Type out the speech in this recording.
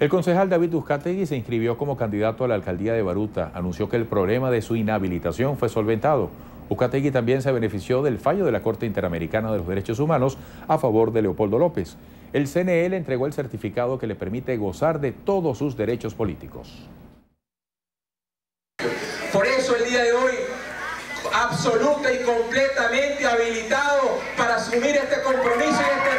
El concejal David Uzcategui se inscribió como candidato a la alcaldía de Baruta. Anunció que el problema de su inhabilitación fue solventado. Uzcategui también se benefició del fallo de la Corte Interamericana de los Derechos Humanos a favor de Leopoldo López. El CNL entregó el certificado que le permite gozar de todos sus derechos políticos. Por eso el día de hoy, absoluta y completamente habilitado para asumir este compromiso y este